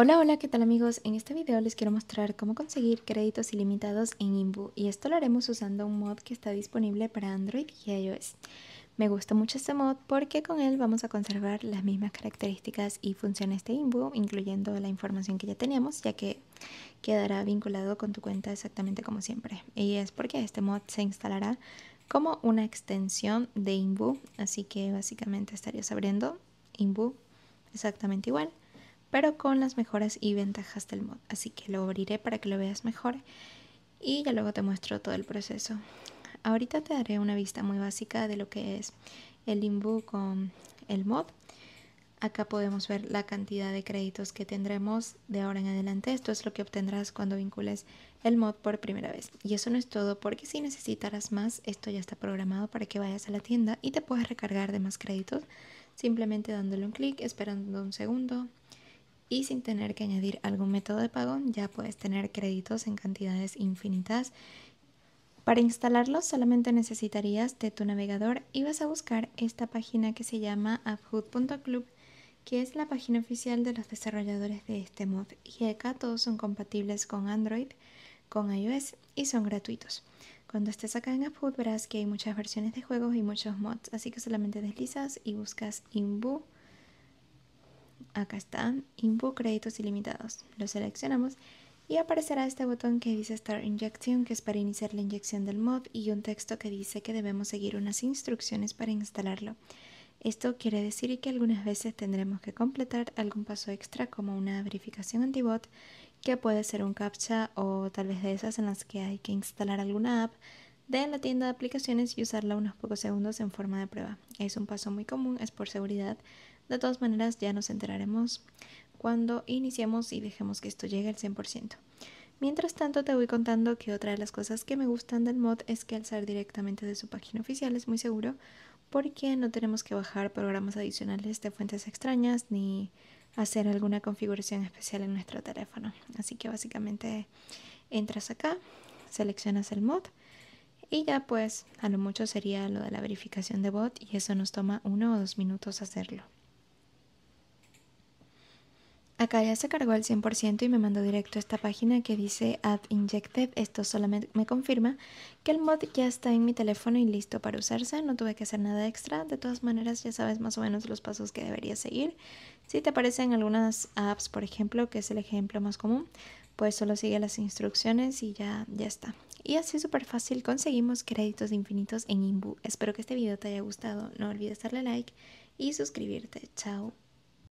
Hola, hola, ¿qué tal amigos? En este video les quiero mostrar cómo conseguir créditos ilimitados en Inbu y esto lo haremos usando un mod que está disponible para Android y iOS. Me gusta mucho este mod porque con él vamos a conservar las mismas características y funciones de Inbu, incluyendo la información que ya teníamos, ya que quedará vinculado con tu cuenta exactamente como siempre. Y es porque este mod se instalará como una extensión de Inbu, así que básicamente estarías abriendo Inbu exactamente igual pero con las mejoras y ventajas del mod. Así que lo abriré para que lo veas mejor y ya luego te muestro todo el proceso. Ahorita te daré una vista muy básica de lo que es el limbo con el mod. Acá podemos ver la cantidad de créditos que tendremos de ahora en adelante. Esto es lo que obtendrás cuando vincules el mod por primera vez. Y eso no es todo porque si necesitarás más, esto ya está programado para que vayas a la tienda y te puedas recargar de más créditos simplemente dándole un clic, esperando un segundo y sin tener que añadir algún método de pago ya puedes tener créditos en cantidades infinitas. Para instalarlos solamente necesitarías de tu navegador y vas a buscar esta página que se llama apphood.club que es la página oficial de los desarrolladores de este mod y acá todos son compatibles con Android, con iOS y son gratuitos. Cuando estés acá en Apphood verás que hay muchas versiones de juegos y muchos mods, así que solamente deslizas y buscas Inbu acá está, INPUT Créditos Ilimitados. Lo seleccionamos y aparecerá este botón que dice Start Injection, que es para iniciar la inyección del mod, y un texto que dice que debemos seguir unas instrucciones para instalarlo. Esto quiere decir que algunas veces tendremos que completar algún paso extra como una verificación antibot, que puede ser un captcha o tal vez de esas en las que hay que instalar alguna app de la tienda de aplicaciones y usarla unos pocos segundos en forma de prueba. Es un paso muy común, es por seguridad, de todas maneras, ya nos enteraremos cuando iniciemos y dejemos que esto llegue al 100%. Mientras tanto, te voy contando que otra de las cosas que me gustan del mod es que al salir directamente de su página oficial es muy seguro porque no tenemos que bajar programas adicionales de fuentes extrañas ni hacer alguna configuración especial en nuestro teléfono. Así que básicamente entras acá, seleccionas el mod y ya pues a lo mucho sería lo de la verificación de bot y eso nos toma uno o dos minutos hacerlo. Acá ya se cargó al 100% y me mandó directo a esta página que dice App Injected. Esto solamente me confirma que el mod ya está en mi teléfono y listo para usarse. No tuve que hacer nada extra. De todas maneras, ya sabes más o menos los pasos que debería seguir. Si te aparecen algunas apps, por ejemplo, que es el ejemplo más común, pues solo sigue las instrucciones y ya, ya está. Y así súper fácil conseguimos créditos infinitos en Inbu. Espero que este video te haya gustado. No olvides darle like y suscribirte. Chao.